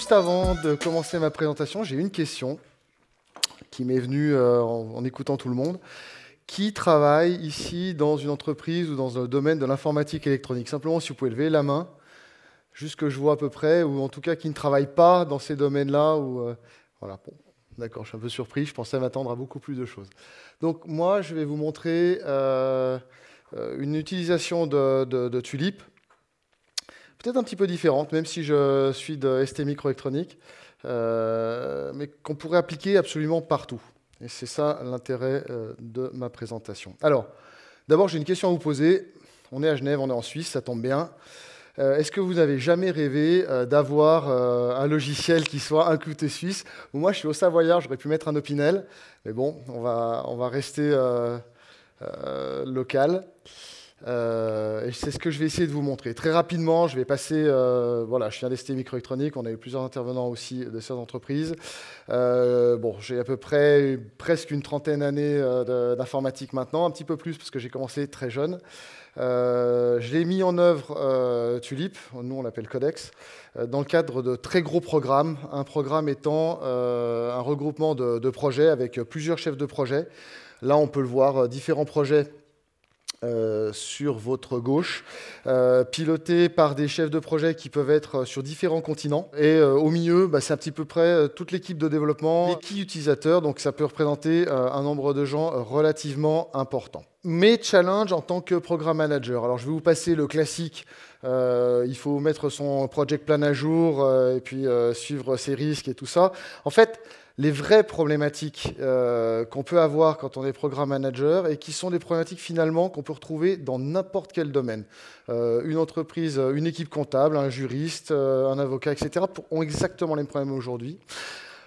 juste avant de commencer ma présentation, j'ai une question qui m'est venue euh, en, écoutant tout le monde. Qui travaille ici dans une entreprise ou dans un domaine de l'informatique électronique Simplement, si vous pouvez lever la main, juste que je vois à peu près, ou en tout cas qui ne travaille pas dans ces domaines-là. Euh, voilà, bon, d'accord, je suis un peu surpris. Je pensais m'attendre à beaucoup plus de choses. Donc moi, je vais vous montrer euh, une utilisation de, de Tulip peut-être un petit peu différente, même si je suis de ST microélectronique, euh, mais qu'on pourrait appliquer absolument partout. Et c'est ça l'intérêt euh, de ma présentation. Alors, d'abord, j'ai une question à vous poser. On est à Genève, on est en Suisse, ça tombe bien. Euh, est-ce que vous avez jamais rêvé d'avoir un logiciel qui soit un clouté suisse Moi, je suis au Savoyard, j'aurais pu mettre un Opinel, mais bon, on va, on va rester local. Euh, c'est ce que je vais essayer de vous montrer. Très rapidement, je vais passer, euh, voilà, je viens d'ST Microélectronique, on a eu plusieurs intervenants aussi de ces entreprises. Euh, bon, j'ai à peu près presque une trentaine d'années d'informatique maintenant, un petit peu plus parce que j'ai commencé très jeune. je l'ai mis en œuvre Tulip, nous on l'appelle Codex, dans le cadre de très gros programmes. Un programme étant un regroupement de projets avec plusieurs chefs de projet. Là, on peut le voir, différents projets euh, sur votre gauche, euh, piloté par des chefs de projet qui peuvent être euh, sur différents continents. Et au milieu, bah, c'est à peu près toute l'équipe de développement, les key utilisateurs, donc ça peut représenter un nombre de gens relativement important. Mes challenges en tant que programme manager. Alors je vais vous passer le classique. il faut mettre son project plan à jour et puis suivre ses risques et tout ça. En fait, les vraies problématiques euh, qu'on peut avoir quand on est programme manager et qui sont des problématiques finalement qu'on peut retrouver dans n'importe quel domaine. Euh, une entreprise, euh, une équipe comptable, un juriste, un avocat, etc. ont exactement les mêmes problèmes aujourd'hui.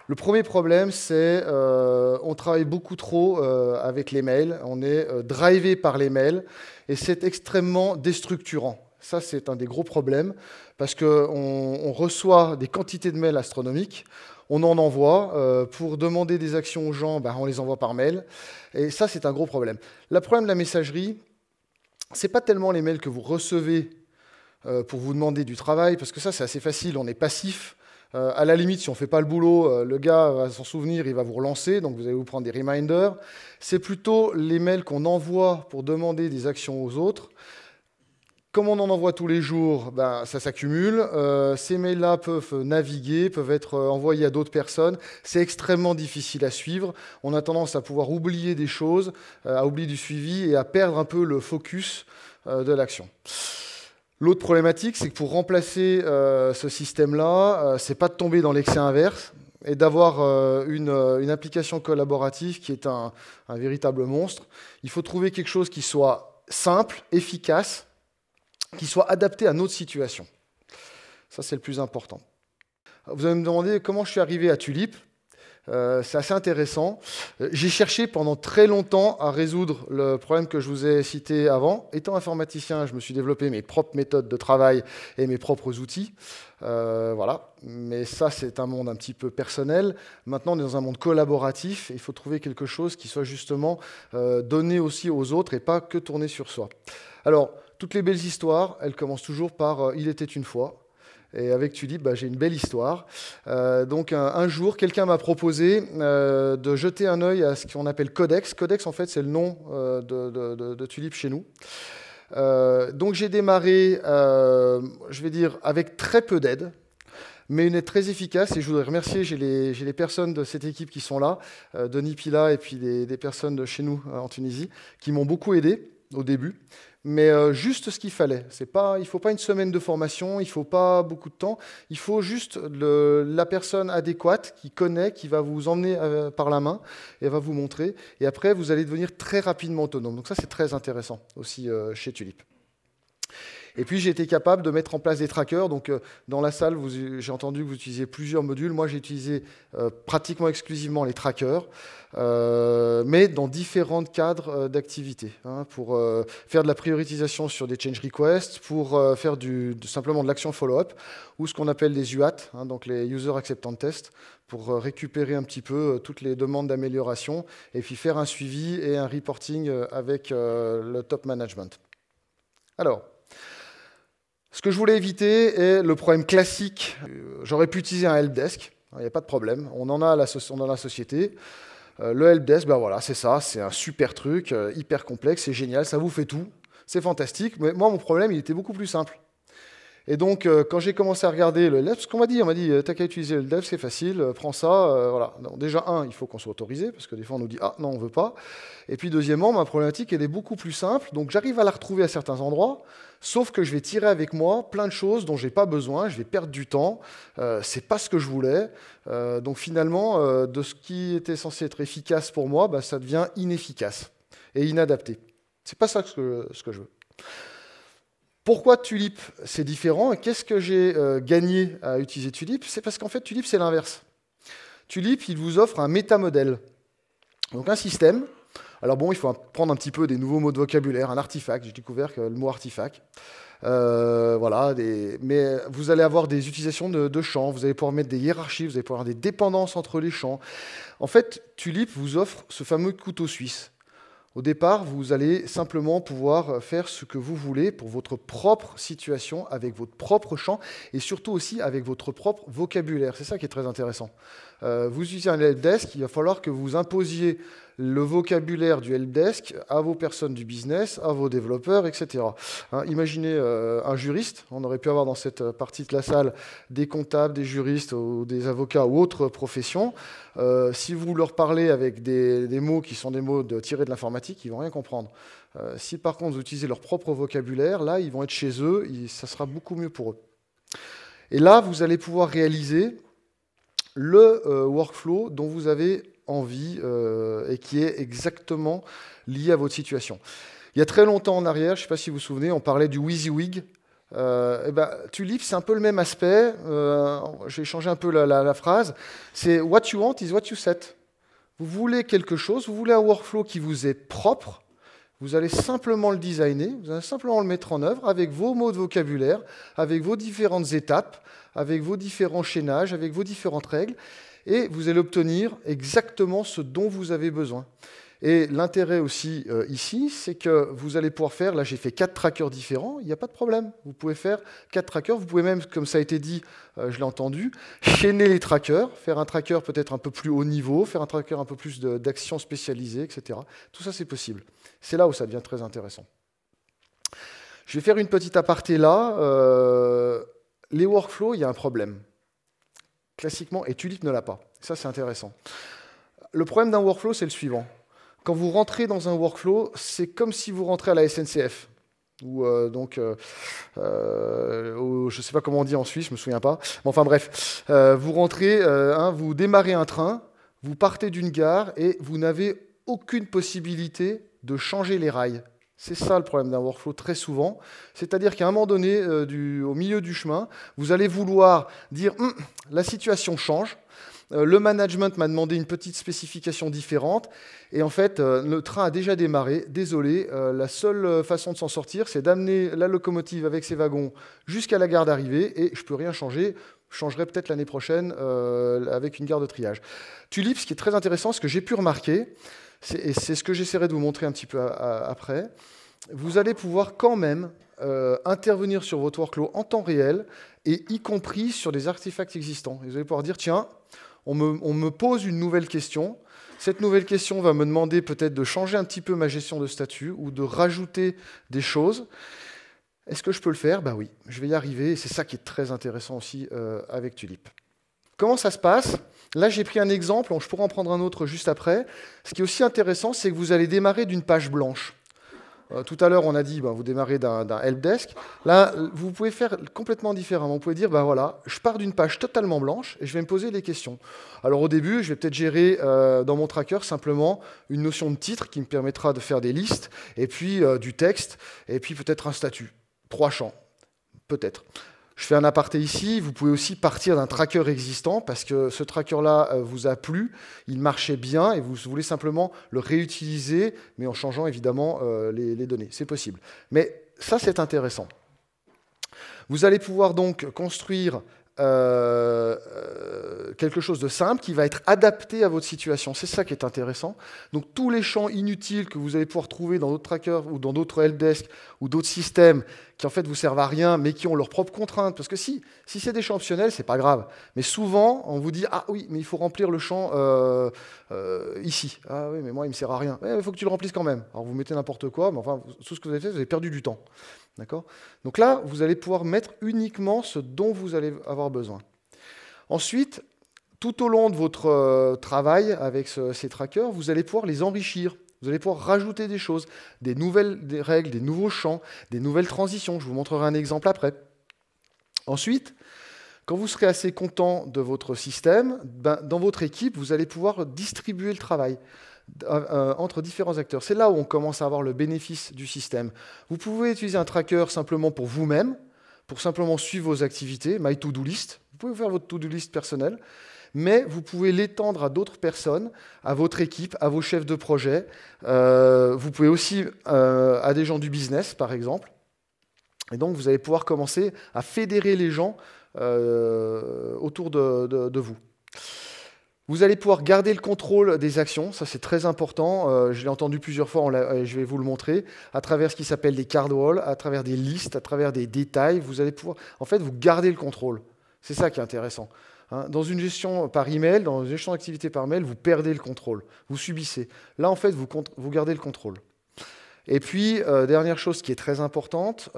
Le premier problème, c'est on travaille beaucoup trop avec les mails, on est drivé par les mails et c'est extrêmement déstructurant. Ça, c'est un des gros problèmes parce qu'on on reçoit des quantités de mails astronomiques on en envoie. Euh, pour demander des actions aux gens, ben, on les envoie par mail. Et ça, c'est un gros problème. Le problème de la messagerie, n'est pas tellement les mails que vous recevez euh, pour vous demander du travail, parce que ça, c'est assez facile, on est passif. Euh, à la limite, si on ne fait pas le boulot, le gars va s'en souvenir, il va vous relancer, donc vous allez vous prendre des reminders. C'est plutôt les mails qu'on envoie pour demander des actions aux autres comme on en envoie tous les jours, ben, ça s'accumule. Euh, ces mails-là peuvent euh, naviguer, peuvent être euh, envoyés à d'autres personnes. C'est extrêmement difficile à suivre. On a tendance à pouvoir oublier des choses, à oublier du suivi et à perdre un peu le focus de l'action. L'autre problématique, c'est que pour remplacer ce système-là, c'est pas de tomber dans l'excès inverse et d'avoir une, application collaborative qui est un véritable monstre. Il faut trouver quelque chose qui soit simple, efficace, qui soit adapté à notre situation. Ça, c'est le plus important. Vous allez me demander comment je suis arrivé à Tulip. Euh, c'est assez intéressant. J'ai cherché pendant très longtemps à résoudre le problème que je vous ai cité avant. Étant informaticien, je me suis développé mes propres méthodes de travail et mes propres outils. Euh, voilà. Mais ça, c'est un monde un petit peu personnel. Maintenant, on est dans un monde collaboratif. il faut trouver quelque chose qui soit justement euh, donné aussi aux autres et pas que tourner sur soi. Alors, toutes les belles histoires, elles commencent toujours par euh, Il était une fois. Et avec Tulip, bah, j'ai une belle histoire. Euh, donc un, jour, quelqu'un m'a proposé euh, de jeter un œil à ce qu'on appelle Codex. Codex, en fait, c'est le nom de, Tulip chez nous. donc j'ai démarré, je vais dire, avec très peu d'aide, mais une aide très efficace. Et je voudrais remercier, les, personnes de cette équipe qui sont là, Denis Pila et puis des personnes de chez nous en Tunisie, qui m'ont beaucoup aidé au début mais euh, juste ce qu'il fallait. il ne faut pas une semaine de formation, il ne faut pas beaucoup de temps, il faut juste la personne adéquate qui connaît, qui va vous emmener euh, par la main et va vous montrer. Et après, vous allez devenir très rapidement autonome. Donc ça, c'est très intéressant aussi euh, chez Tulip. Et puis j'ai été capable de mettre en place des trackers. Donc euh, dans la salle, j'ai entendu que vous utilisiez plusieurs modules. Moi, j'ai utilisé euh, pratiquement exclusivement les trackers, euh, mais dans différents cadres d'activité, hein, pour faire de la prioritisation sur des change requests, pour faire du, simplement de l'action follow-up, ou ce qu'on appelle des UAT, hein, donc les User Acceptance Tests, pour récupérer un petit peu toutes les demandes d'amélioration et puis faire un suivi et un reporting avec le top management. Alors, ce que je voulais éviter est le problème classique. Euh, j'aurais pu utiliser un helpdesk, il hein, n'y a pas de problème, on en a la, la société. Euh, le helpdesk, ben voilà, c'est ça, c'est un super truc, euh, hyper complexe, c'est génial, ça vous fait tout, c'est fantastique. Mais moi, mon problème, il était beaucoup plus simple. Et donc, euh, quand j'ai commencé à regarder le dev, ce qu'on m'a dit, on m'a dit, euh, t'as qu'à utiliser le dev, c'est facile, euh, prends ça, voilà. déjà, un, il faut qu'on soit autorisé, parce que des fois, on nous dit, ah, non, on veut pas. Et puis, deuxièmement, ma problématique, elle est beaucoup plus simple, donc j'arrive à la retrouver à certains endroits, sauf que je vais tirer avec moi plein de choses dont j'ai pas besoin, je vais perdre du temps, ce c'est pas ce que je voulais. donc, finalement, de ce qui était censé être efficace pour moi, bah, ça devient inefficace et inadapté. C'est pas ça ce que je veux. Pourquoi Tulip C'est différent. Et qu'est-ce que j'ai euh, gagné à utiliser Tulip C'est parce qu'en fait, Tulip, c'est l'inverse. Tulip, il vous offre un métamodèle. Donc un système. Alors bon, il faut prendre un petit peu des nouveaux mots de vocabulaire, un artefact. J'ai découvert que le mot artefact. Euh, voilà, des... mais vous allez avoir des utilisations de, de, champs, vous allez pouvoir mettre des hiérarchies, vous allez pouvoir avoir des dépendances entre les champs. En fait, Tulip vous offre ce fameux couteau suisse. Au départ, vous allez simplement pouvoir faire ce que vous voulez pour votre propre situation, avec votre propre champ et surtout aussi avec votre propre vocabulaire. C'est ça qui est très intéressant. Euh, vous utilisez un helpdesk, il va falloir que vous imposiez le vocabulaire du helpdesk à vos personnes du business, à vos développeurs, etc. Hein, imaginez euh, un juriste, on aurait pu avoir dans cette euh, partie de la salle des comptables, des juristes ou des avocats ou autres professions. Euh, si vous leur parlez avec des, mots qui sont des mots tirés de l'informatique, ils vont rien comprendre. si par contre vous utilisez leur propre vocabulaire, là, ils vont être chez eux, ça sera beaucoup mieux pour eux. Et là, vous allez pouvoir réaliser le workflow dont vous avez envie euh, et qui est exactement lié à votre situation. Il y a très longtemps en arrière, je ne sais pas si vous vous souvenez, on parlait du WYSIWYG. Euh, et eh ben, Tulip, c'est un peu le même aspect. Euh, j'ai changé un peu la, la phrase. C'est what you want is what you set. Vous voulez quelque chose, vous voulez un workflow qui vous est propre. Vous allez simplement le designer, vous allez simplement le mettre en œuvre avec vos mots de vocabulaire, avec vos différentes étapes, avec vos différents chaînages, avec vos différentes règles et vous allez obtenir exactement ce dont vous avez besoin. Et l'intérêt aussi euh, ici, c'est que vous allez pouvoir faire, là j'ai fait quatre trackers différents, il n'y a pas de problème. Vous pouvez faire quatre trackers, vous pouvez même, comme ça a été dit, euh, je l'ai entendu, chaîner les trackers, faire un tracker peut-être un peu plus haut niveau, faire un tracker un peu plus d'actions spécialisées, etc. Tout ça c'est possible. C'est là où ça devient très intéressant. Je vais faire une petite aparté là. Euh, les workflows, il y a un problème classiquement, et Tulip ne l'a pas. Ça, c'est intéressant. Le problème d'un workflow, c'est le suivant. Quand vous rentrez dans un workflow, c'est comme si vous rentrez à la SNCF ou euh, donc euh, euh, je sais pas comment on dit en Suisse, je me souviens pas. Mais enfin bref, vous rentrez, vous démarrez un train, vous partez d'une gare et vous n'avez aucune possibilité de changer les rails. C'est ça le problème d'un workflow très souvent. C'est-à-dire qu'à un moment donné, euh, du, au milieu du chemin, vous allez vouloir dire hum, la situation change, euh, le management m'a demandé une petite spécification différente, et en fait, le euh, train a déjà démarré. Désolé, la seule façon de s'en sortir, c'est d'amener la locomotive avec ses wagons jusqu'à la gare d'arrivée, et je peux rien changer je changerai peut-être l'année prochaine avec une gare de triage. Tulip, ce qui est très intéressant, ce que j'ai pu remarquer, c'est ce que j'essaierai de vous montrer un petit peu après, vous allez pouvoir quand même euh, intervenir sur votre workflow en temps réel, et y compris sur des artefacts existants. vous allez pouvoir dire, tiens, on me, pose une nouvelle question, cette nouvelle question va me demander peut-être de changer un petit peu ma gestion de statut ou de rajouter des choses. Est-ce que je peux le faire Ben oui, je vais y arriver, et c'est ça qui est très intéressant aussi euh, avec Tulip. Comment ça se passe Là, j'ai pris un exemple, je pourrais en prendre un autre juste après. Ce qui est aussi intéressant, c'est que vous allez démarrer d'une page blanche. Euh, tout à l'heure, on a dit, bah, vous démarrez d'un helpdesk. Là, vous pouvez faire complètement différemment. Vous pouvez dire, ben voilà, je pars d'une page totalement blanche et je vais me poser des questions. Alors au début, je vais peut-être gérer euh, dans mon tracker simplement une notion de titre qui me permettra de faire des listes, et puis euh, du texte, et puis peut-être un statut. Trois champs, peut-être. Je fais un aparté ici, vous pouvez aussi partir d'un tracker existant parce que ce tracker-là euh, vous a plu, il marchait bien et vous voulez simplement le réutiliser, mais en changeant évidemment euh, les, les données. C'est possible. Mais ça, c'est intéressant. Vous allez pouvoir donc construire euh, euh, quelque chose de simple qui va être adapté à votre situation. C'est ça qui est intéressant. Donc tous les champs inutiles que vous allez pouvoir trouver dans d'autres trackers ou dans d'autres helpdesk ou d'autres systèmes qui en fait vous servent à rien mais qui ont leurs propres contraintes. Parce que si, si c'est des champs optionnels, c'est pas grave. Mais souvent, on vous dit ah oui, mais il faut remplir le champ euh, ici. Ah oui, mais moi il me sert à rien. Il faut que tu le remplisses quand même. Alors vous mettez n'importe quoi, mais enfin tout ce que vous avez fait, vous avez perdu du temps. Donc là, vous allez pouvoir mettre uniquement ce dont vous allez avoir besoin. Ensuite, tout au long de votre euh, travail avec ces trackers, vous allez pouvoir les enrichir. Vous allez pouvoir rajouter des choses, des nouvelles règles, des nouveaux champs, des nouvelles transitions. Je vous montrerai un exemple après. Ensuite, quand vous serez assez content de votre système, ben, dans votre équipe, vous allez pouvoir distribuer le travail euh, euh, entre différents acteurs. C'est là où on commence à avoir le bénéfice du système. Vous pouvez utiliser un tracker simplement pour vous-même, pour simplement suivre vos activités, My To-Do List. Vous pouvez faire votre To-Do List personnel, mais vous pouvez l'étendre à d'autres personnes, à votre équipe, à vos chefs de projet. Euh, vous pouvez aussi à des gens du business, par exemple. Et donc, vous allez pouvoir commencer à fédérer les gens euh, autour de, vous. Vous allez pouvoir garder le contrôle des actions, ça c'est très important. Euh, je l'ai entendu plusieurs fois, et je vais vous le montrer, à travers ce qui s'appelle des card walls, à travers des listes, à travers des détails. Vous allez pouvoir, en fait, vous garder le contrôle. C'est ça qui est intéressant. Hein. dans une gestion par email, dans une gestion d'activité par mail, vous perdez le contrôle, vous subissez. Là, en fait, vous, vous gardez le contrôle. Et puis, euh, dernière chose qui est très importante,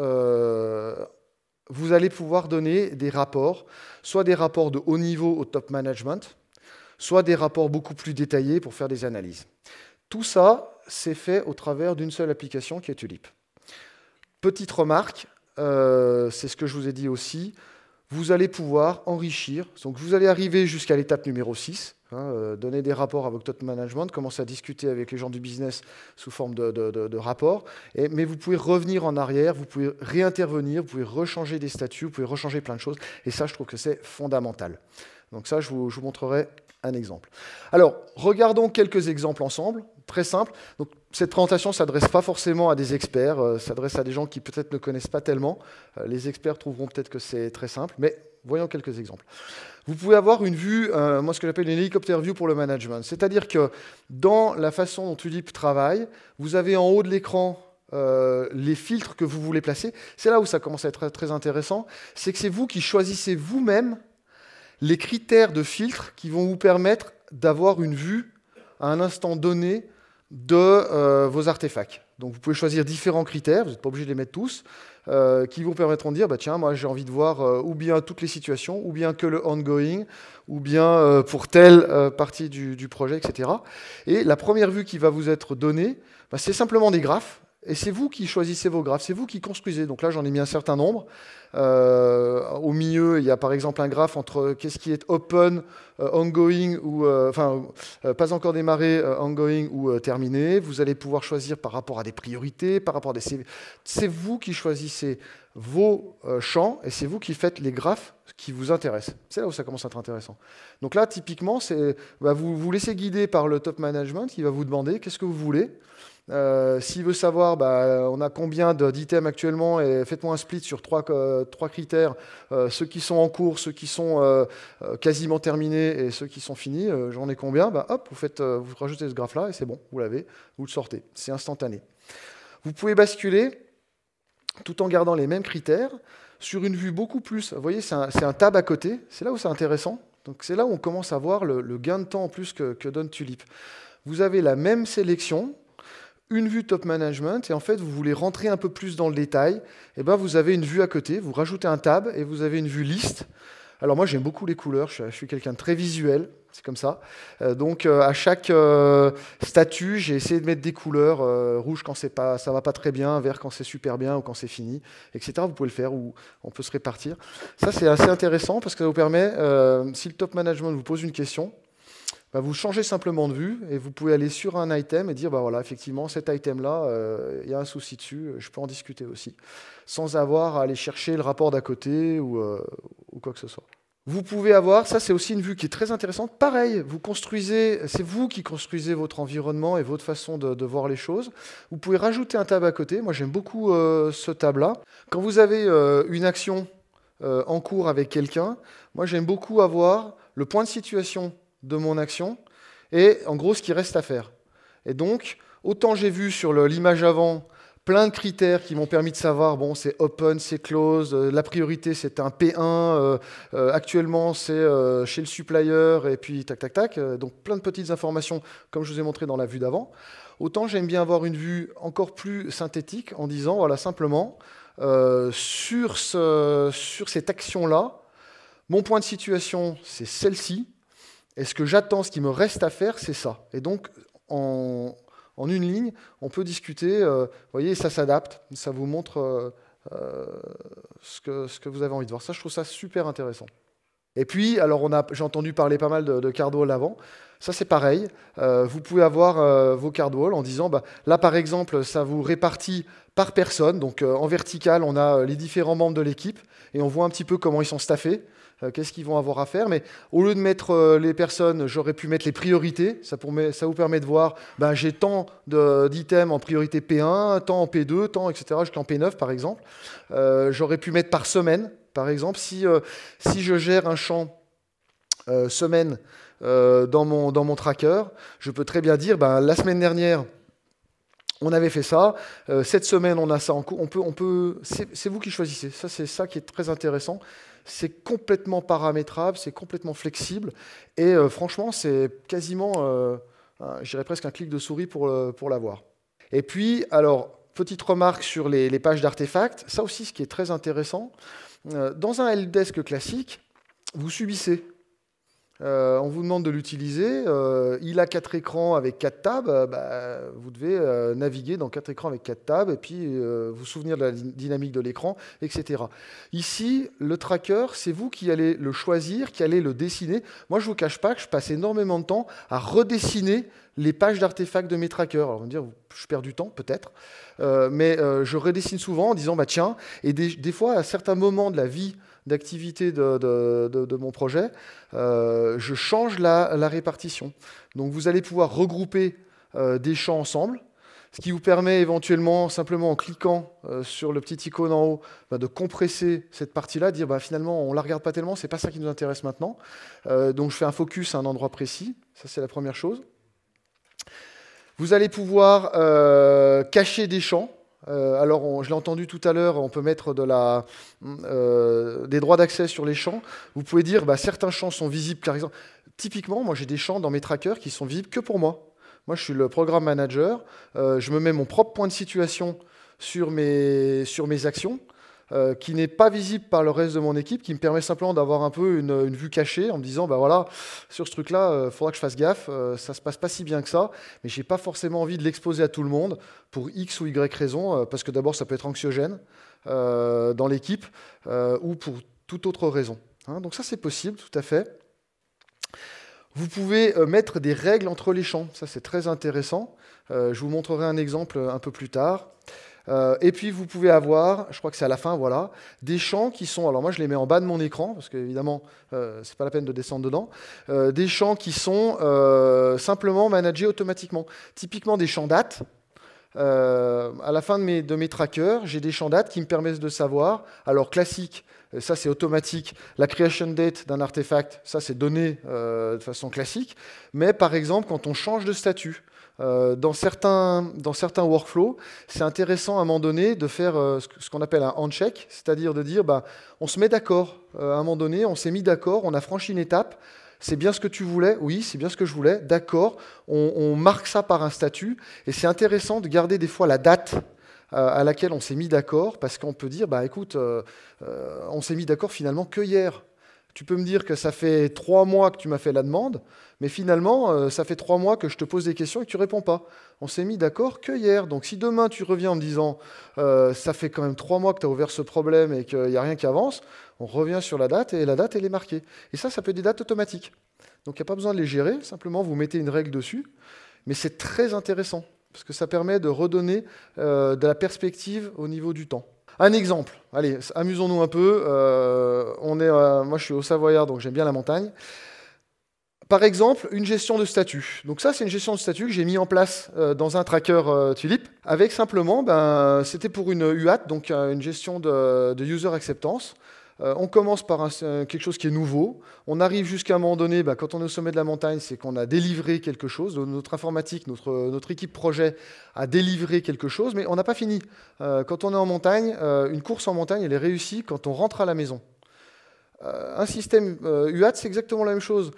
vous allez pouvoir donner des rapports, soit des rapports de haut niveau au top management, soit des rapports beaucoup plus détaillés pour faire des analyses. Tout ça, c'est fait au travers d'une seule application qui est Tulip. Petite remarque, euh, c'est ce que je vous ai dit aussi, vous allez pouvoir enrichir. Donc vous allez arriver jusqu'à l'étape numéro 6, hein, euh, donner des rapports à votre management, commencer à discuter avec les gens du business sous forme de, de, rapports. mais vous pouvez revenir en arrière, vous pouvez réintervenir, vous pouvez rechanger des statuts, vous pouvez rechanger plein de choses. Et ça, je trouve que c'est fondamental. Donc ça, je vous, je montrerai un exemple. Alors, regardons quelques exemples ensemble, très simple. Donc, cette présentation s'adresse pas forcément à des experts, euh, s'adresse à des gens qui peut-être ne connaissent pas tellement. Euh, les experts trouveront peut-être que c'est très simple, mais voyons quelques exemples. Vous pouvez avoir une vue, euh, moi ce que j'appelle une hélicoptère view pour le management, c'est-à-dire que dans la façon dont Tulip travaille, vous avez en haut de l'écran les filtres que vous voulez placer. C'est là où ça commence à être très intéressant, c'est que c'est vous qui choisissez vous-même les critères de filtres qui vont vous permettre d'avoir une vue à un instant donné de euh, vos artefacts. Donc vous pouvez choisir différents critères, vous n'êtes pas obligé de les mettre tous, euh, qui vous permettront de dire, bah, tiens, moi j'ai envie de voir euh, ou bien toutes les situations, ou bien que le ongoing, ou bien pour telle partie du, projet, etc. Et la première vue qui va vous être donnée, bah, c'est simplement des graphes et c'est vous qui choisissez vos graphes, c'est vous qui construisez. Donc là, j'en ai mis un certain nombre. Euh, au milieu, il y a par exemple un graphe entre euh, qu'est-ce qui est open, euh, ongoing ou enfin pas encore démarré, ongoing ou terminé. Vous allez pouvoir choisir par rapport à des priorités, par rapport à des C'est vous qui choisissez vos champs et c'est vous qui faites les graphes qui vous intéressent. C'est là où ça commence à être intéressant. Donc là, typiquement, c'est bah, vous vous laissez guider par le top management qui va vous demander qu'est-ce que vous voulez. Euh, s'il veut savoir, bah, on a combien d'items actuellement et faites-moi un split sur trois, euh, trois critères, euh, ceux qui sont en cours, ceux qui sont quasiment terminés et ceux qui sont finis. J'en ai combien bah, Hop, vous, faites, vous rajoutez ce graphe-là et c'est bon, vous l'avez, vous le sortez. C'est instantané. Vous pouvez basculer tout en gardant les mêmes critères sur une vue beaucoup plus. Vous voyez, c'est un, tab à côté. C'est là où c'est intéressant. Donc c'est là où on commence à voir le, gain de temps en plus que, que donne Tulip. Vous avez la même sélection, une vue top management et en fait vous voulez rentrer un peu plus dans le détail, et eh ben vous avez une vue à côté, vous rajoutez un tab et vous avez une vue liste. Alors moi j'aime beaucoup les couleurs, je suis quelqu'un de très visuel, c'est comme ça. Euh, donc euh, à chaque euh, statut, j'ai essayé de mettre des couleurs rouge quand c'est pas, ça va pas très bien, vert quand c'est super bien ou quand c'est fini, etc. Vous pouvez le faire ou on peut se répartir. Ça c'est assez intéressant parce que ça vous permet, si le top management vous pose une question, bah, vous changez simplement de vue et vous pouvez aller sur un item et dire bah voilà, effectivement, cet item-là, euh, il y a un souci dessus, euh, je peux en discuter aussi, sans avoir à aller chercher le rapport d'à côté ou, euh, ou quoi que ce soit. Vous pouvez avoir, ça c'est aussi une vue qui est très intéressante. Pareil, vous construisez, c'est vous qui construisez votre environnement et votre façon de, voir les choses. Vous pouvez rajouter un tab à côté. Moi j'aime beaucoup ce table là Quand vous avez une action en cours avec quelqu'un, moi j'aime beaucoup avoir le point de situation de mon action et en gros ce qui reste à faire. Et donc, autant j'ai vu sur l'image avant plein de critères qui m'ont permis de savoir, bon, c'est open, c'est close, euh, la priorité c'est un P1, euh, euh, actuellement c'est chez le supplier, et puis tac, tac, tac. donc plein de petites informations, comme je vous ai montré dans la vue d'avant. Autant j'aime bien avoir une vue encore plus synthétique en disant, voilà, simplement, sur, ce, sur cette action-là, mon point de situation, c'est celle-ci. Et ce que j'attends, ce qui me reste à faire, c'est ça. Et donc, en, une ligne, on peut discuter, euh, vous voyez, ça s'adapte, ça vous montre euh, euh, ce, que, vous avez envie de voir. Ça, je trouve ça super intéressant. Et puis, alors j'ai entendu parler pas mal de, de cardwall avant. Ça, c'est pareil. vous pouvez avoir vos wall en disant, bah, là, par exemple, ça vous répartit par personne. Donc, en vertical, on a les différents membres de l'équipe et on voit un petit peu comment ils sont staffés. Euh, qu'est-ce qu'ils vont avoir à faire. Mais au lieu de mettre euh, les personnes, j'aurais pu mettre les priorités. Ça, vous permet de voir, ben, j'ai tant d'items en priorité P1, tant en P2, tant, etc., en P9, par exemple. Euh, j'aurais pu mettre par semaine, par exemple. Si, si je gère un champ semaine dans, mon, dans mon tracker, je peux très bien dire, ben, la semaine dernière, on avait fait ça. Euh, cette semaine, on a ça en cours. On peut, on peut, c'est vous qui choisissez. Ça, c'est ça qui est très intéressant. C'est complètement paramétrable, c'est complètement flexible. Et euh, franchement, c'est quasiment, euh, j'irais presque un clic de souris pour, pour l'avoir. Et puis, alors, petite remarque sur les, pages d'artefacts. Ça aussi, ce qui est très intéressant. dans un helpdesk classique, vous subissez euh, on vous demande de l'utiliser. Euh, il a quatre écrans avec quatre tables. Euh, bah, vous devez naviguer dans quatre écrans avec quatre tables et puis vous souvenir de la dynamique de l'écran, etc. Ici, le tracker, c'est vous qui allez le choisir, qui allez le dessiner. Moi, je vous cache pas que je passe énormément de temps à redessiner les pages d'artefacts de mes trackers. Alors, on va dire, je perds du temps, peut-être, mais je redessine souvent en disant, bah tiens, et des fois, à certains moments de la vie d'activité de, mon projet, euh, je change la, répartition. Donc vous allez pouvoir regrouper euh, des champs ensemble, ce qui vous permet éventuellement, simplement en cliquant euh, sur le petit icône en haut, bah, de compresser cette partie-là, dire bah, finalement on ne la regarde pas tellement, c'est pas ça qui nous intéresse maintenant. donc je fais un focus à un endroit précis, ça c'est la première chose. Vous allez pouvoir cacher des champs euh, alors, je l'ai entendu tout à l'heure, on peut mettre de euh, des droits d'accès sur les champs. Vous pouvez dire, bah, certains champs sont visibles, par exemple. Typiquement, moi, j'ai des champs dans mes trackers qui sont visibles que pour moi. Moi, je suis le programme manager. Euh, je me mets mon propre point de situation sur mes actions. Euh, qui n'est pas visible par le reste de mon équipe, qui me permet simplement d'avoir un peu une, vue cachée en me disant, bah voilà, sur ce truc-là, il euh, faudra que je fasse gaffe, euh, ça se passe pas si bien que ça, mais j'ai pas forcément envie de l'exposer à tout le monde pour X ou Y raison, parce que d'abord ça peut être anxiogène dans l'équipe ou pour toute autre raison. Hein. donc ça c'est possible, tout à fait. Vous pouvez mettre des règles entre les champs, ça c'est très intéressant. je vous montrerai un exemple un peu plus tard. Euh, et puis vous pouvez avoir, je crois que c'est à la fin, voilà, des champs qui sont, alors moi je les mets en bas de mon écran, parce qu'évidemment, euh, c'est pas la peine de descendre dedans, euh, des champs qui sont euh, simplement managés automatiquement. Typiquement des champs dates. à la fin de mes, trackers, j'ai des champs dates qui me permettent de savoir, alors classique, ça c'est automatique. La creation date d'un artefact, ça c'est donné de façon classique. Mais par exemple, quand on change de statut, euh, dans, certains, workflows, c'est intéressant à un moment donné de faire euh, ce qu'on appelle un check c'est-à-dire de dire bah, on se met d'accord euh, à un moment donné, on s'est mis d'accord, on a franchi une étape. C'est bien ce que tu voulais Oui, c'est bien ce que je voulais. D'accord. On, marque ça par un statut. Et c'est intéressant de garder des fois la date à laquelle on s'est mis d'accord, parce qu'on peut dire, bah écoute, on s'est mis d'accord finalement que hier. Tu peux me dire que ça fait trois mois que tu m'as fait la demande, mais finalement, euh, ça fait trois mois que je te pose des questions et que tu réponds pas. On s'est mis d'accord que hier. Donc si demain tu reviens en me disant euh, ça fait quand même trois mois que tu as ouvert ce problème et qu'il n'y a rien qui avance, on revient sur la date et la date elle est marquée. Et ça, ça peut être des dates automatiques. Donc il n'y a pas besoin de les gérer, simplement vous mettez une règle dessus. Mais c'est très intéressant parce que ça permet de redonner euh, de la perspective au niveau du temps. Un exemple, allez, amusons-nous un peu. Euh, on est, euh, moi, je suis au Savoyard, donc j'aime bien la montagne. Par exemple, une gestion de statut. Donc ça, c'est une gestion de statut que j'ai mis en place euh, dans un tracker Tulip, avec simplement, ben, c'était pour une UAT, donc une gestion de user acceptance. Euh, on commence par euh, quelque chose qui est nouveau. On arrive jusqu'à un moment donné, bah, quand on est au sommet de la montagne, c'est qu'on a délivré quelque chose. Notre informatique, euh, notre, équipe projet a délivré quelque chose, mais on n'a pas fini. quand on est en montagne, une course en montagne, elle est réussie quand on rentre à la maison. Euh, un système UAT, euh, c'est exactement la même chose.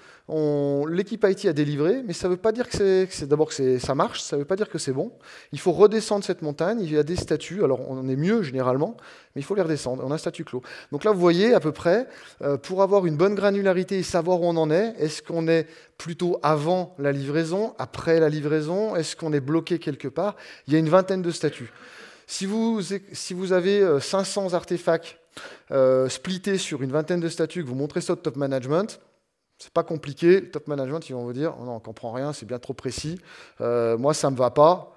L'équipe IT a délivré, mais ça ne veut pas dire que, c'est d'abord que ça marche, ça ne veut pas dire que c'est bon. Il faut redescendre cette montagne, il y a des statuts, alors on est mieux généralement, mais il faut les redescendre, on a un statut clos. Donc là, vous voyez à peu près, euh, pour avoir une bonne granularité et savoir où on en est, est-ce qu'on est plutôt avant la livraison, après la livraison, est-ce qu'on est bloqué quelque part Il y a une vingtaine de statuts. Si vous, si vous avez 500 artefacts euh, splitter sur une vingtaine de statuts, que vous montrez ça au top management, c'est pas compliqué. Le top management, ils vont vous dire non, on comprend rien, c'est bien trop précis. Euh, moi, ça ne me va pas.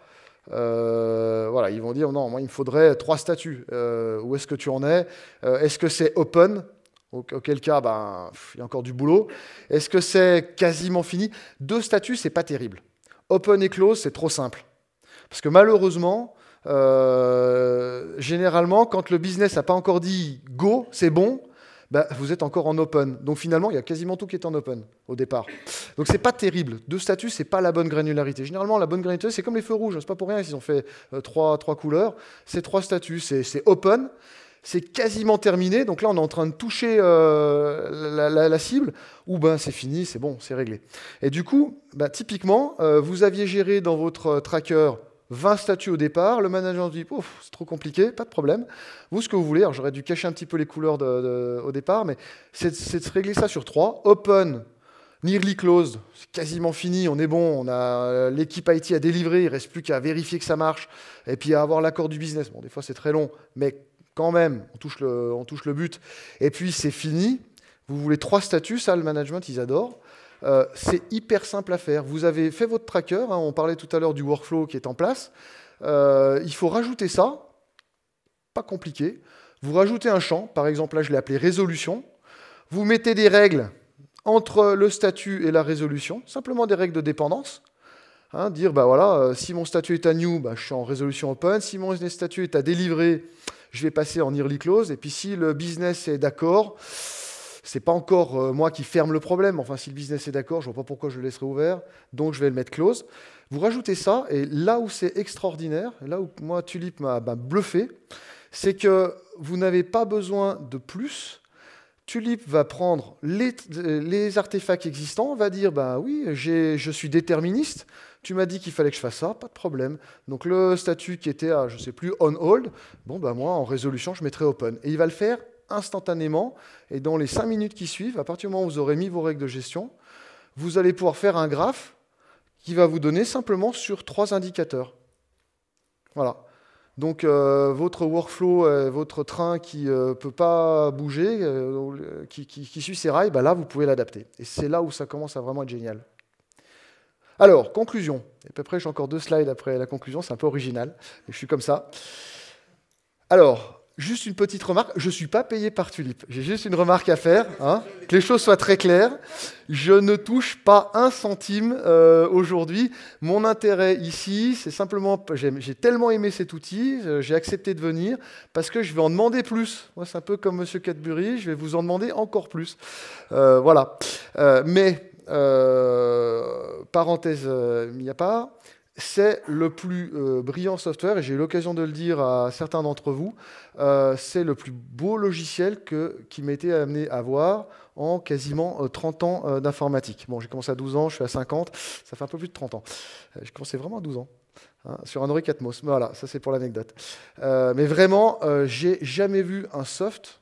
Euh, voilà, ils vont dire non, moi, il me faudrait trois statuts. où est-ce que tu en es Est-ce que c'est open Auquel cas, ben, il y a encore du boulot. Est-ce que c'est quasiment fini Deux statuts, c'est pas terrible. Open et close, c'est trop simple. Parce que malheureusement, euh, généralement, quand le business n'a pas encore dit go, c'est bon, bah, vous êtes encore en open. Donc finalement, il y a quasiment tout qui est en open au départ. Donc c'est pas terrible. Deux statuts, c'est pas la bonne granularité. Généralement, la bonne granularité, c'est comme les feux rouges. C'est pas pour rien qu'ils ont fait euh, trois, trois couleurs. C'est trois statuts. C'est open. C'est quasiment terminé. Donc là, on est en train de toucher euh, la, cible. Ou ben c'est fini, c'est bon, c'est réglé. Et du coup, bah, typiquement, vous aviez géré dans votre tracker 20 statuts au départ, le manager dit c'est trop compliqué, pas de problème. Vous, ce que vous voulez, alors j'aurais dû cacher un petit peu les couleurs au départ, mais c'est de régler ça sur 3. Open, nearly closed, c'est quasiment fini, on est bon, on a euh, l'équipe IT a délivré, il reste plus qu'à vérifier que ça marche, et puis à avoir l'accord du business. Bon, des fois c'est très long, mais quand même, on touche le, on touche le but. Et puis c'est fini, vous voulez trois statuts, ça le management, ils adorent. Euh, c'est hyper simple à faire. Vous avez fait votre tracker, hein, on parlait tout à l'heure du workflow qui est en place. Euh, il faut rajouter ça, pas compliqué. Vous rajoutez un champ, par exemple là je l'ai appelé résolution. Vous mettez des règles entre le statut et la résolution, simplement des règles de dépendance. Hein, dire bah voilà, euh, si mon statut est à new, bah, je suis en résolution open. Si mon statut est à délivrer, je vais passer en early close. Et puis si le business est d'accord, c'est pas encore euh, moi qui ferme le problème. Enfin, si le business est d'accord, je vois pas pourquoi je le laisserai ouvert. Donc, je vais le mettre close. Vous rajoutez ça, et là où c'est extraordinaire, là où moi, Tulip m'a bluffé, c'est que vous n'avez pas besoin de plus. Tulip va prendre les, artefacts existants, va dire bah oui, je suis déterministe. Tu m'as dit qu'il fallait que je fasse ça, pas de problème. Donc le statut qui était à, je sais plus, on hold, bon bah, moi en résolution je mettrai open. Et il va le faire instantanément. Et dans les cinq minutes qui suivent, à partir du moment où vous aurez mis vos règles de gestion, vous allez pouvoir faire un graphe qui va vous donner simplement sur trois indicateurs. Voilà. Donc euh, votre workflow, euh, votre train qui ne euh, peut pas bouger, qui, suit ses rails, bah là vous pouvez l'adapter. Et c'est là où ça commence à vraiment être génial. Alors, conclusion. Et peu près j'ai encore deux slides après la conclusion, c'est un peu original. je suis comme ça. Alors, Juste une petite remarque, je ne suis pas payé par Tulip. J'ai juste une remarque à faire, hein. que les choses soient très claires. Je ne touche pas un centime euh, aujourd'hui. Mon intérêt ici, c'est simplement, j'ai tellement aimé cet outil, j'ai accepté de venir, parce que je vais en demander plus. Moi, c'est un peu comme M. Cadbury, je vais vous en demander encore plus. Euh, voilà. Euh, mais, parenthèse il mis à part, c'est le plus euh, brillant software, et j'ai eu l'occasion de le dire à certains d'entre vous, euh, c'est le plus beau logiciel que, qui m'a été amené à voir en quasiment 30 euh, ans d'informatique. Bon, j'ai commencé à 12 ans, je suis à 50, ça fait un peu plus de 30 ans. J'ai commencé vraiment à 12 ans. Hein, sur Android Atmos. Voilà, ça c'est pour l'anecdote. mais vraiment, j'ai jamais vu un soft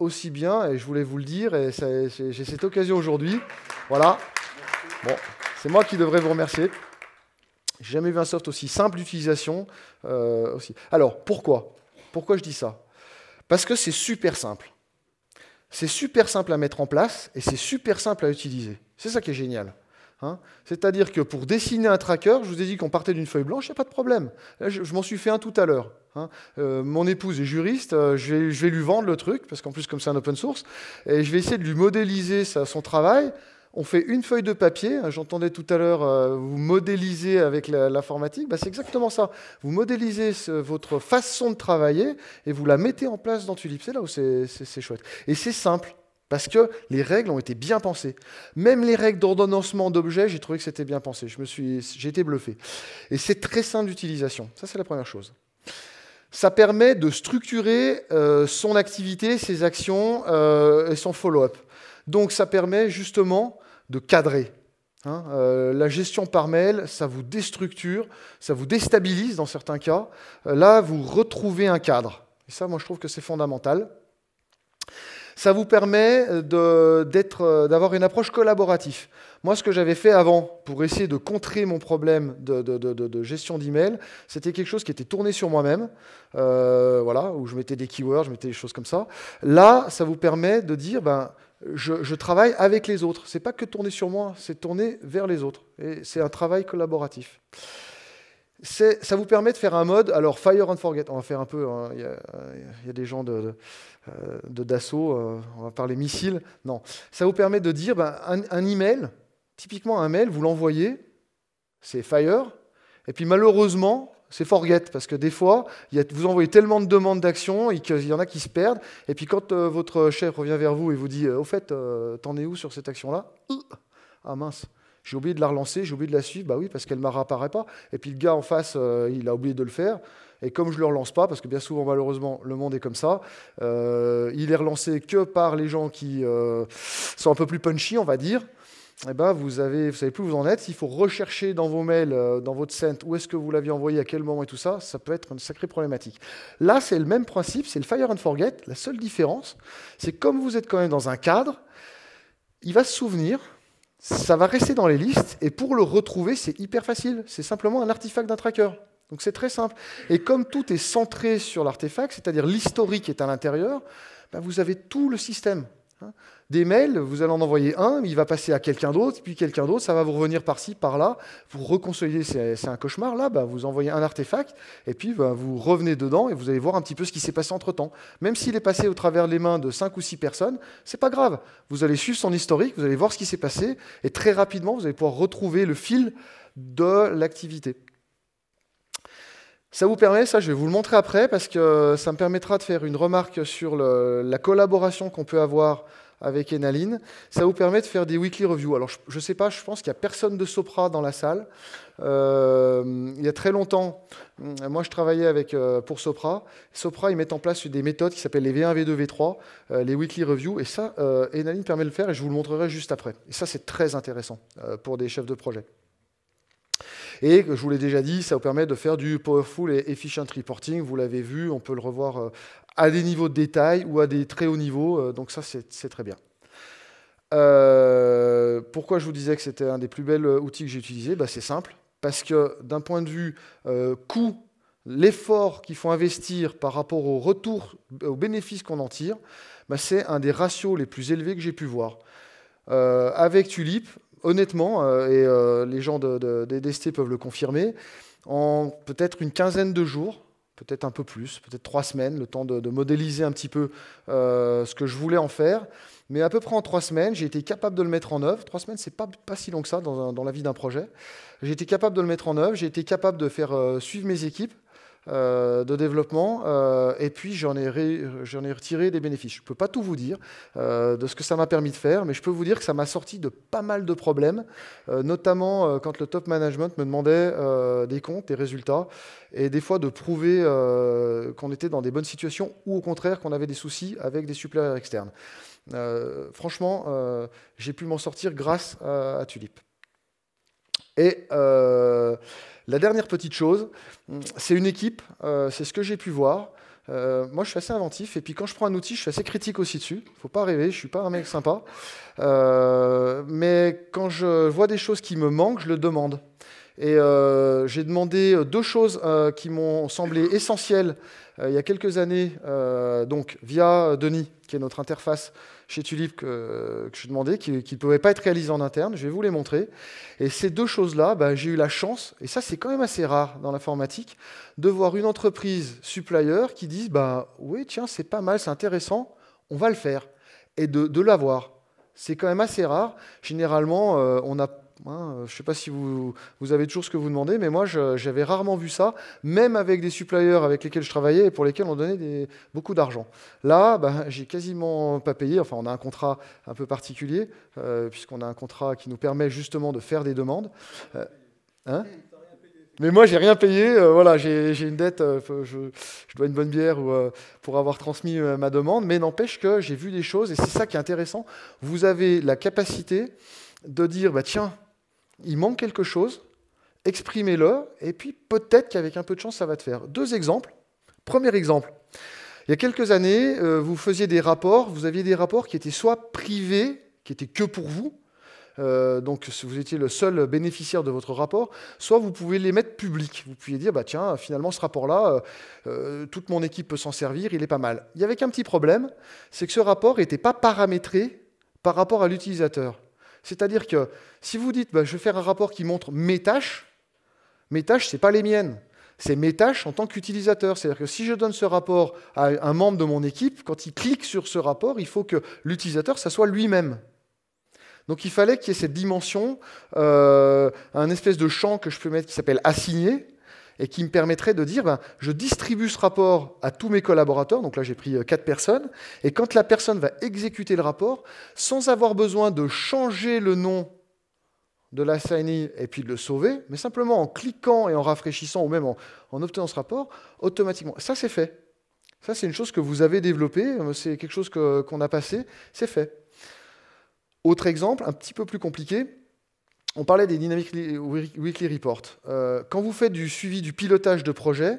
aussi bien, et je voulais vous le dire, et j'ai cette occasion aujourd'hui. Voilà. Bon, c'est moi qui devrais vous remercier. J'ai jamais vu un soft aussi simple d'utilisation. Euh, aussi. Alors, pourquoi Pourquoi je dis ça Parce que c'est super simple. C'est super simple à mettre en place et c'est super simple à utiliser. C'est ça qui est génial. Hein. C'est-à-dire que pour dessiner un tracker, je vous ai dit qu'on partait d'une feuille blanche, il n'y a pas de problème. je, m'en suis fait un tout à l'heure. Hein. Euh, mon épouse est juriste, euh, je, vais, lui vendre le truc, parce qu'en plus comme c'est un open source, et je vais essayer de lui modéliser son travail on fait une feuille de papier. Hein, j'entendais tout à l'heure, euh, vous modéliser avec l'informatique. Bah, c'est exactement ça. Vous modélisez votre façon de travailler et vous la mettez en place dans Tulip. C'est là où c'est chouette. Et c'est simple. Parce que les règles ont été bien pensées. Même les règles d'ordonnancement d'objets, j'ai trouvé que c'était bien pensé. J'ai été bluffé. Et c'est très simple d'utilisation. Ça, c'est la première chose. Ça permet de structurer euh, son activité, ses actions euh, et son follow-up. Donc ça permet justement de cadrer. Hein. Euh, la gestion par mail, ça vous déstructure, ça vous déstabilise dans certains cas. Euh, là, vous retrouvez un cadre. Et ça, moi, je trouve que c'est fondamental. Ça vous permet euh, d'avoir une approche collaborative. Moi, ce que j'avais fait avant pour essayer de contrer mon problème de, gestion d'email, c'était quelque chose qui était tourné sur moi-même, voilà, où je mettais des keywords, je mettais des choses comme ça. Là, ça vous permet de dire, ben, je, travaille avec les autres. Ce n'est pas que tourner sur moi, c'est tourner vers les autres. Et c'est un travail collaboratif. Ça vous permet de faire un mode. Alors, Fire and Forget, on va faire un peu. Hein, il, y a, des gens de, euh, d'assaut, euh, on va parler missiles. Non. Ça vous permet de dire ben, un, un email, typiquement un mail, vous l'envoyez, c'est Fire. Et puis malheureusement, c'est forget, parce que des fois, vous envoyez tellement de demandes d'action qu'il y en a qui se perdent, et puis quand euh, votre chef revient vers vous et vous dit euh, Au fait, euh, t'en es où sur cette action-là Ah mince, j'ai oublié de la relancer, j'ai oublié de la suivre, bah oui, parce qu'elle ne m'apparaît pas. Et puis le gars en face, il a oublié de le faire. Et comme je ne le relance pas, parce que bien souvent, malheureusement, le monde est comme ça, il est relancé que par les gens qui sont un peu plus punchy, on va dire eh ben vous avez, vous savez plus où vous en êtes. Il faut rechercher dans vos mails, euh, dans votre sent, où est-ce que vous l'aviez envoyé, à quel moment et tout ça. Ça peut être une sacrée problématique. Là, c'est le même principe, c'est le fire and forget. La seule différence, c'est comme vous êtes quand même dans un cadre, il va se souvenir, ça va rester dans les listes, et pour le retrouver, c'est hyper facile. C'est simplement un artefact d'un tracker. Donc c'est très simple. Et comme tout est centré sur l'artefact, c'est-à-dire l'historique est à l'intérieur, ben, vous avez tout le système. Hein. Des mails, vous allez en envoyer un, il va passer à quelqu'un d'autre, puis quelqu'un d'autre, ça va vous revenir par-ci, par-là. Vous reconsolidez, c'est un cauchemar. Là, bah, vous envoyez un artefact, et puis bah, vous revenez dedans, et vous allez voir un petit peu ce qui s'est passé entre-temps. Même s'il est passé au travers des mains de 5 ou 6 personnes, c'est pas grave. Vous allez suivre son historique, vous allez voir ce qui s'est passé, et très rapidement, vous allez pouvoir retrouver le fil de l'activité. Ça vous permet, ça je vais vous le montrer après, parce que ça me permettra de faire une remarque sur la collaboration qu'on peut avoir avec Enaline. Ça vous permet de faire des weekly reviews. Alors, je ne sais pas, je pense qu'il n'y a personne de Sopra dans la salle. Euh, il y a très longtemps, mm, moi, je travaillais avec, euh, pour Sopra. Sopra, ils mettent en place des méthodes qui s'appellent les V1, V2, V3, les weekly reviews. Et ça, euh, Enaline permet de le faire et je vous le montrerai juste après. Et ça, c'est très intéressant pour des chefs de projet. Et je vous l'ai déjà dit, ça vous permet de faire du powerful et efficient reporting. Vous l'avez vu, on peut le revoir à des niveaux de détail ou à des très hauts niveaux. Euh, donc ça, c'est très bien. Euh, pourquoi je vous disais que c'était un des plus belles euh, outils que j'ai utilisé bah, C'est simple, parce que d'un point de vue coût, l'effort qu'il faut investir par rapport au retour, aux bénéfices qu'on en tire, bah, c'est un des ratios les plus élevés que j'ai pu voir. avec Tulip, honnêtement, et les gens de, des peuvent le confirmer, en peut-être une quinzaine de jours, peut-être un peu plus, peut-être trois semaines, le temps de, modéliser un petit peu euh, ce que je voulais en faire. Mais à peu près en trois semaines, j'ai été capable de le mettre en œuvre. Trois semaines, c'est pas, pas si long que ça dans, la vie d'un projet. J'ai été capable de le mettre en œuvre, j'ai été capable de faire euh, suivre mes équipes. Euh, de développement, euh, et puis j'en ai, retiré des bénéfices. Je ne peux pas tout vous dire euh, de ce que ça m'a permis de faire, mais je peux vous dire que ça m'a sorti de pas mal de problèmes, notamment quand le top management me demandait des comptes, des résultats, et des fois de prouver qu'on était dans des bonnes situations ou au contraire qu'on avait des soucis avec des suppléaires externes. franchement, j'ai pu m'en sortir grâce à, à Tulip. Et la dernière petite chose, c'est une équipe, euh, c'est ce que j'ai pu voir. Euh, moi, je suis assez inventif, et puis quand je prends un outil, je suis assez critique aussi dessus. Il ne Faut pas rêver, je ne suis pas un mec sympa. Euh, mais quand je vois des choses qui me manquent, je le demande. Et j'ai demandé deux choses qui m'ont semblé essentielles il y a quelques années, donc via Denis, qui est notre interface chez Tulip que, que je demandais, qui, ne pouvaient pas être réalisé en interne. Je vais vous les montrer. Et ces deux choses-là, bah, j'ai eu la chance, et ça c'est quand même assez rare dans l'informatique, de voir une entreprise supplier qui dise bah, Oui, tiens, c'est pas mal, c'est intéressant, on va le faire. Et de, l'avoir. C'est quand même assez rare. Généralement, euh, on a Hein, euh, je ne sais pas si vous, vous, avez toujours ce que vous demandez, mais moi, j'avais rarement vu ça, même avec des suppliers avec lesquels je travaillais et pour lesquels on donnait des, beaucoup d'argent. Là, ben, j'ai quasiment pas payé. Enfin, on a un contrat un peu particulier, euh, puisqu'on a un contrat qui nous permet justement de faire des demandes. Euh, hein mais moi, j'ai rien payé. voilà, j'ai une dette. je, dois une bonne bière pour avoir transmis ma demande. Mais n'empêche que j'ai vu des choses, et c'est ça qui est intéressant. Vous avez la capacité de dire, bah tiens, il manque quelque chose, exprimez-le, et puis peut-être qu'avec un peu de chance, ça va te faire. Deux exemples. Premier exemple. Il y a quelques années, euh, vous faisiez des rapports, vous aviez des rapports qui étaient soit privés, qui étaient que pour vous, euh, donc vous étiez le seul bénéficiaire de votre rapport, soit vous pouvez les mettre publics. Vous pouviez dire, bah tiens, finalement ce rapport-là, euh, toute mon équipe peut s'en servir, il est pas mal. Il y avait un petit problème, c'est que ce rapport n'était pas paramétré par rapport à l'utilisateur. C'est-à-dire que si vous dites, bah, je vais faire un rapport qui montre mes tâches, mes tâches, ce n'est pas les miennes. C'est mes tâches en tant qu'utilisateur. C'est-à-dire que si je donne ce rapport à un membre de mon équipe, quand il clique sur ce rapport, il faut que l'utilisateur, ça soit lui-même. Donc il fallait qu'il y ait cette dimension, euh, un espèce de champ que je peux mettre qui s'appelle assigné, et qui me permettrait de dire, ben, je distribue ce rapport à tous mes collaborateurs, donc là j'ai pris euh, quatre personnes, et quand la personne va exécuter le rapport, sans avoir besoin de changer le nom de l'assigné et puis de le sauver, mais simplement en cliquant et en rafraîchissant ou même en, en obtenant ce rapport, automatiquement, ça c'est fait. Ça c'est une chose que vous avez développée, euh, c'est quelque chose qu'on a passé, c'est fait. Autre exemple, un petit peu plus compliqué, on parlait des Dynamic Weekly Report. Euh, quand vous faites du suivi du pilotage de projet,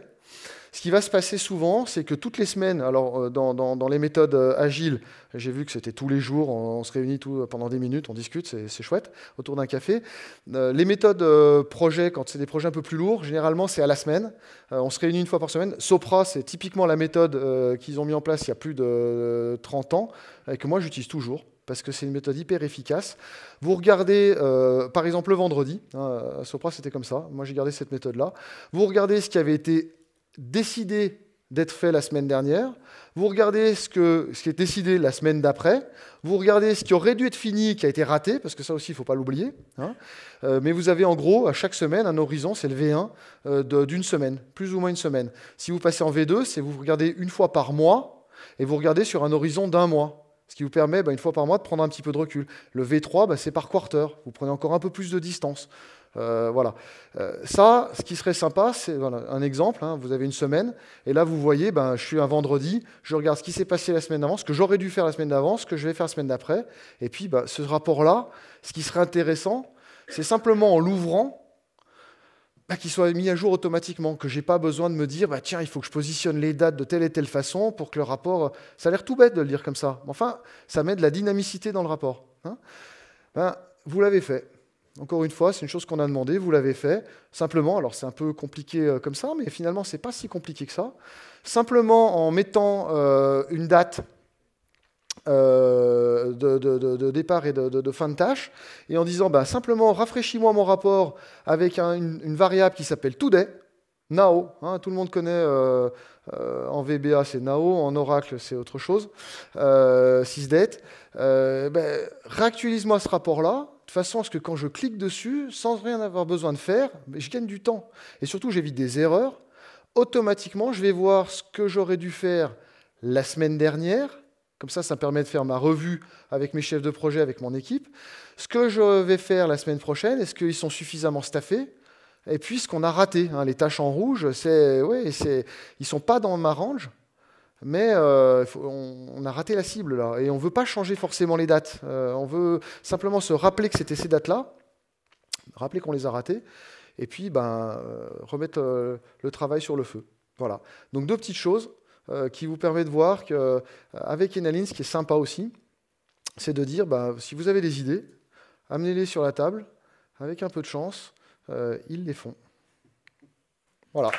ce qui va se passer souvent, c'est que toutes les semaines, alors euh, dans, les méthodes euh, agiles, j'ai vu que c'était tous les jours, on, se réunit pendant des minutes, on discute, c'est chouette, autour d'un café. les méthodes projet, projets, quand c'est des projets un peu plus lourds, généralement c'est à la semaine. on se réunit une fois par semaine. Sopra, c'est typiquement la méthode qu'ils ont mis en place il y a plus de 30 ans, et que moi j'utilise toujours parce que c'est une méthode hyper efficace. Vous regardez, euh, par exemple, le vendredi, hein, à Sopra c'était comme ça, moi j'ai gardé cette méthode-là. Vous regardez ce qui avait été décidé d'être fait la semaine dernière, vous regardez ce, qui est décidé la semaine d'après, vous regardez ce qui aurait dû être fini, qui a été raté, parce que ça aussi, il ne faut pas l'oublier, hein. euh, mais vous avez en gros, à chaque semaine, un horizon, c'est le V1, euh, d'une semaine, plus ou moins une semaine. Si vous passez en V2, c'est vous regardez une fois par mois, et vous regardez sur un horizon d'un mois. Ce qui vous permet, bah, une fois par mois, de prendre un petit peu de recul. Le V3, bah, c'est par quarter. Vous prenez encore un peu plus de distance. Euh, voilà. Euh, ça, ce qui serait sympa, c'est un exemple. Hein. vous avez une semaine, et là, vous voyez, bah, je suis un vendredi, je regarde ce qui s'est passé la semaine d'avance, ce que j'aurais dû faire la semaine d'avance, ce que je vais faire la semaine d'après. Et puis, ce rapport-là, ce qui serait intéressant, c'est simplement en l'ouvrant, bah, qu'il soit mis à jour automatiquement, que je n'ai pas besoin de me dire, bah, tiens, il faut que je positionne les dates de telle et telle façon pour que le rapport... Ça a l'air tout bête de le dire comme ça, mais enfin, ça met de la dynamicité dans le rapport. Hein. Ben, vous l'avez fait. Encore une fois, c'est une chose qu'on a demandé, vous l'avez fait. Simplement, alors c'est un peu compliqué euh, comme ça, mais finalement, ce n'est pas si compliqué que ça. Simplement en mettant euh, une date euh, de, départ et de, fin de tâche, et en disant bah, simplement rafraîchis-moi mon rapport avec une, variable qui s'appelle today, now, hein, tout le monde connaît euh, euh, en VBA c'est now, en Oracle c'est autre chose, sysdate, ben, réactualise-moi ce rapport-là, de façon à ce que quand je clique dessus, sans rien avoir besoin de faire, je gagne du temps, et surtout j'évite des erreurs, automatiquement je vais voir ce que j'aurais dû faire la semaine dernière, comme ça, ça me permet de faire ma revue avec mes chefs de projet, avec mon équipe. Ce que je vais faire la semaine prochaine, est-ce qu'ils sont suffisamment staffés Et puis, ce qu'on a raté, hein, les tâches en rouge, c'est, ouais, ils ne sont pas dans ma range, mais euh, on, a raté la cible là. Et on ne veut pas changer forcément les dates. Euh, on veut simplement se rappeler que c'était ces dates-là, rappeler qu'on les a ratées, et puis ben, euh, remettre le travail sur le feu. Voilà. Donc deux petites choses. Euh, qui vous permet de voir qu'avec euh, Enaline, ce qui est sympa aussi, c'est de dire, bah, si vous avez des idées, amenez-les sur la table, avec un peu de chance, euh, ils les font. Voilà.